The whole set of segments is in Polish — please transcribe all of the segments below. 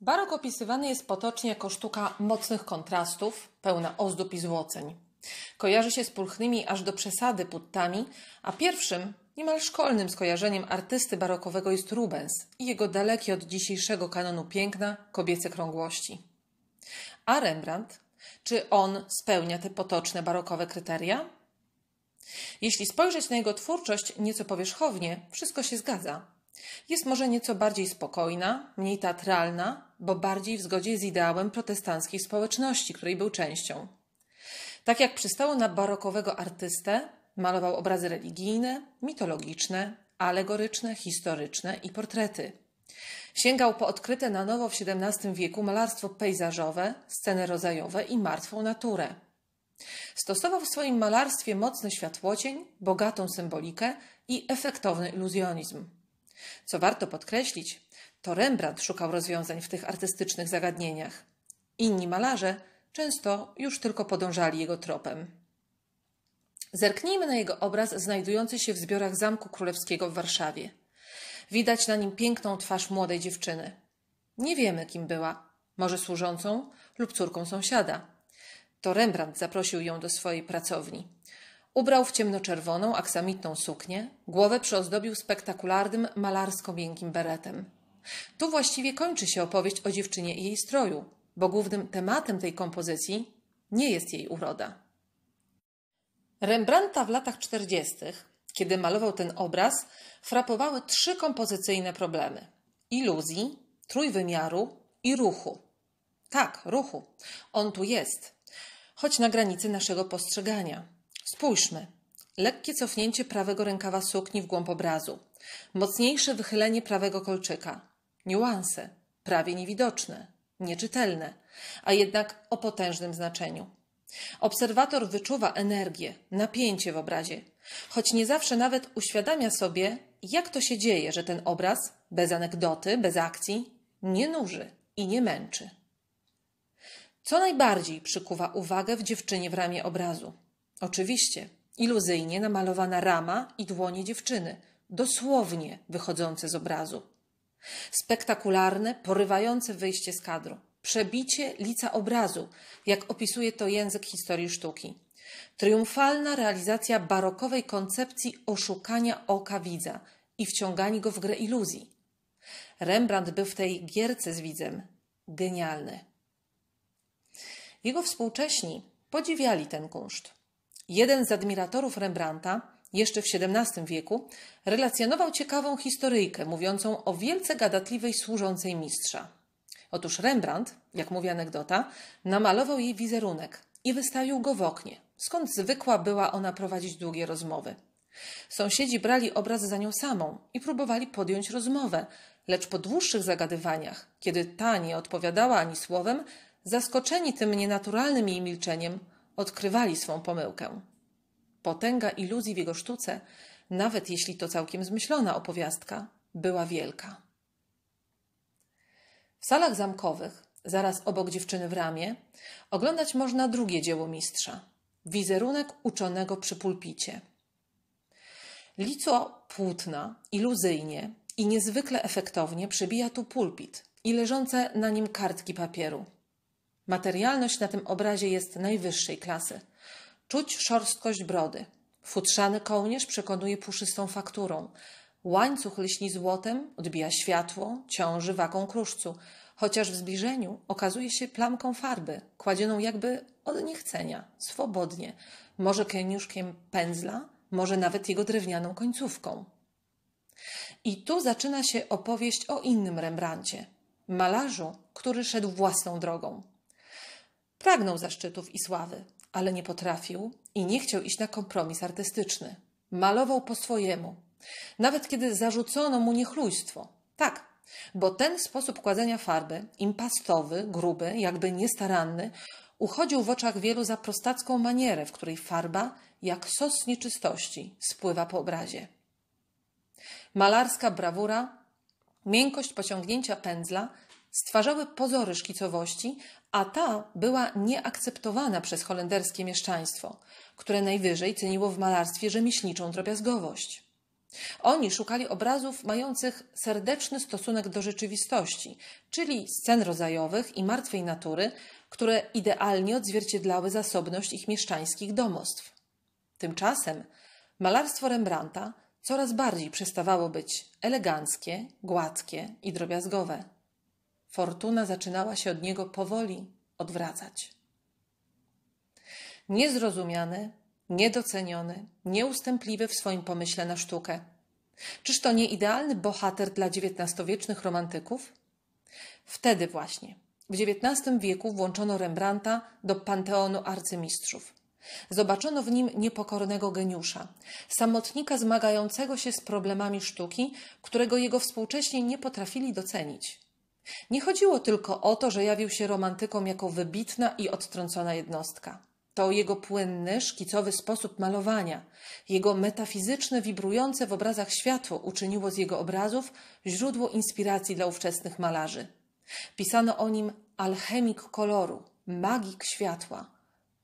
Barok opisywany jest potocznie jako sztuka mocnych kontrastów, pełna ozdób i złoceń. Kojarzy się z pulchnymi aż do przesady puttami, a pierwszym, niemal szkolnym skojarzeniem artysty barokowego jest Rubens i jego dalekie od dzisiejszego kanonu piękna kobiece krągłości. A Rembrandt? Czy on spełnia te potoczne barokowe kryteria? Jeśli spojrzeć na jego twórczość nieco powierzchownie, wszystko się zgadza. Jest może nieco bardziej spokojna, mniej teatralna, bo bardziej w zgodzie z ideałem protestanckich społeczności, której był częścią. Tak jak przystało na barokowego artystę, malował obrazy religijne, mitologiczne, alegoryczne, historyczne i portrety. Sięgał po odkryte na nowo w XVII wieku malarstwo pejzażowe, sceny rodzajowe i martwą naturę. Stosował w swoim malarstwie mocny światłocień, bogatą symbolikę i efektowny iluzjonizm. Co warto podkreślić, to Rembrandt szukał rozwiązań w tych artystycznych zagadnieniach. Inni malarze często już tylko podążali jego tropem. Zerknijmy na jego obraz znajdujący się w zbiorach Zamku Królewskiego w Warszawie. Widać na nim piękną twarz młodej dziewczyny. Nie wiemy, kim była, może służącą lub córką sąsiada. To Rembrandt zaprosił ją do swojej pracowni. Ubrał w ciemnoczerwoną, aksamitną suknię, głowę przyozdobił spektakularnym, malarsko-miękkim beretem. Tu właściwie kończy się opowieść o dziewczynie i jej stroju, bo głównym tematem tej kompozycji nie jest jej uroda. Rembrandta w latach 40., kiedy malował ten obraz, frapowały trzy kompozycyjne problemy: iluzji, trójwymiaru i ruchu. Tak, ruchu. On tu jest, choć na granicy naszego postrzegania. Spójrzmy. Lekkie cofnięcie prawego rękawa sukni w głąb obrazu. Mocniejsze wychylenie prawego kolczyka. Niuanse, prawie niewidoczne, nieczytelne, a jednak o potężnym znaczeniu. Obserwator wyczuwa energię, napięcie w obrazie, choć nie zawsze nawet uświadamia sobie, jak to się dzieje, że ten obraz, bez anegdoty, bez akcji, nie nuży i nie męczy. Co najbardziej przykuwa uwagę w dziewczynie w ramie obrazu? Oczywiście, iluzyjnie namalowana rama i dłonie dziewczyny, dosłownie wychodzące z obrazu. Spektakularne, porywające wyjście z kadru, przebicie lica obrazu, jak opisuje to język historii sztuki. Triumfalna realizacja barokowej koncepcji oszukania oka widza i wciągania go w grę iluzji. Rembrandt był w tej gierce z widzem genialny. Jego współcześni podziwiali ten kunszt. Jeden z admiratorów Rembrandta, jeszcze w XVII wieku, relacjonował ciekawą historyjkę mówiącą o wielce gadatliwej służącej mistrza. Otóż Rembrandt, jak mówi anegdota, namalował jej wizerunek i wystawił go w oknie, skąd zwykła była ona prowadzić długie rozmowy. Sąsiedzi brali obraz za nią samą i próbowali podjąć rozmowę, lecz po dłuższych zagadywaniach, kiedy ta nie odpowiadała ani słowem, zaskoczeni tym nienaturalnym jej milczeniem, odkrywali swą pomyłkę. Potęga iluzji w jego sztuce, nawet jeśli to całkiem zmyślona opowiastka, była wielka. W salach zamkowych, zaraz obok dziewczyny w ramie, oglądać można drugie dzieło mistrza wizerunek uczonego przy pulpicie. Lico płótna, iluzyjnie i niezwykle efektownie przybija tu pulpit i leżące na nim kartki papieru, Materialność na tym obrazie jest najwyższej klasy. Czuć szorstkość brody. Futrzany kołnierz przekonuje puszystą fakturą. Łańcuch lśni złotem, odbija światło, ciąży wagą kruszcu, chociaż w zbliżeniu okazuje się plamką farby, kładzioną jakby od niechcenia, swobodnie, może keniuszkiem pędzla, może nawet jego drewnianą końcówką. I tu zaczyna się opowieść o innym Rembrancie, malarzu, który szedł własną drogą. Pragnął zaszczytów i sławy, ale nie potrafił i nie chciał iść na kompromis artystyczny. Malował po swojemu, nawet kiedy zarzucono mu niechlujstwo. Tak, bo ten sposób kładzenia farby, impastowy, gruby, jakby niestaranny, uchodził w oczach wielu za prostacką manierę, w której farba, jak sos nieczystości, spływa po obrazie. Malarska brawura, miękkość pociągnięcia pędzla stwarzały pozory szkicowości, a ta była nieakceptowana przez holenderskie mieszczaństwo, które najwyżej ceniło w malarstwie rzemieślniczą drobiazgowość. Oni szukali obrazów mających serdeczny stosunek do rzeczywistości, czyli scen rodzajowych i martwej natury, które idealnie odzwierciedlały zasobność ich mieszczańskich domostw. Tymczasem malarstwo Rembrandta coraz bardziej przestawało być eleganckie, gładkie i drobiazgowe fortuna zaczynała się od niego powoli odwracać. Niezrozumiany, niedoceniony, nieustępliwy w swoim pomyśle na sztukę. Czyż to nie idealny bohater dla XIX-wiecznych romantyków? Wtedy właśnie, w XIX wieku, włączono Rembrandta do panteonu arcymistrzów. Zobaczono w nim niepokornego geniusza, samotnika zmagającego się z problemami sztuki, którego jego współcześni nie potrafili docenić. Nie chodziło tylko o to, że jawił się romantykom jako wybitna i odtrącona jednostka. To jego płynny, szkicowy sposób malowania, jego metafizyczne, wibrujące w obrazach światło uczyniło z jego obrazów źródło inspiracji dla ówczesnych malarzy. Pisano o nim alchemik koloru, magik światła.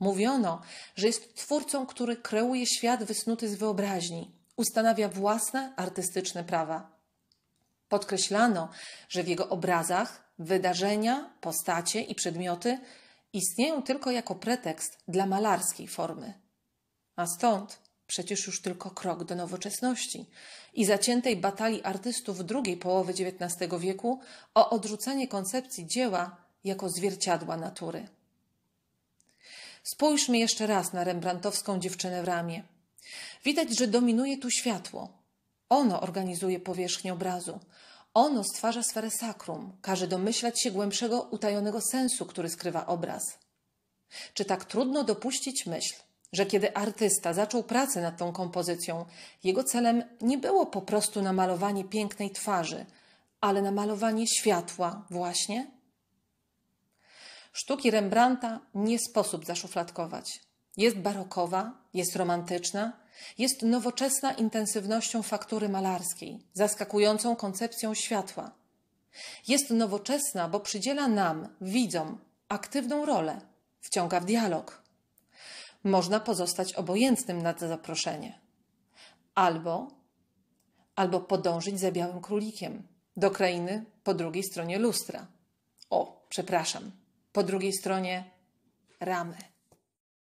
Mówiono, że jest twórcą, który kreuje świat wysnuty z wyobraźni, ustanawia własne artystyczne prawa. Podkreślano, że w jego obrazach wydarzenia, postacie i przedmioty istnieją tylko jako pretekst dla malarskiej formy. A stąd przecież już tylko krok do nowoczesności i zaciętej batalii artystów drugiej połowy XIX wieku o odrzucanie koncepcji dzieła jako zwierciadła natury. Spójrzmy jeszcze raz na rembrandtowską dziewczynę w ramie. Widać, że dominuje tu światło, ono organizuje powierzchnię obrazu. Ono stwarza sferę sakrum, każe domyślać się głębszego, utajonego sensu, który skrywa obraz. Czy tak trudno dopuścić myśl, że kiedy artysta zaczął pracę nad tą kompozycją, jego celem nie było po prostu namalowanie pięknej twarzy, ale namalowanie światła właśnie? Sztuki Rembrandta nie sposób zaszufladkować. Jest barokowa, jest romantyczna, jest nowoczesna intensywnością faktury malarskiej, zaskakującą koncepcją światła. Jest nowoczesna, bo przydziela nam, widzom, aktywną rolę, wciąga w dialog. Można pozostać obojętnym na to zaproszenie. Albo, albo podążyć za białym królikiem do krainy po drugiej stronie lustra. O, przepraszam, po drugiej stronie ramy.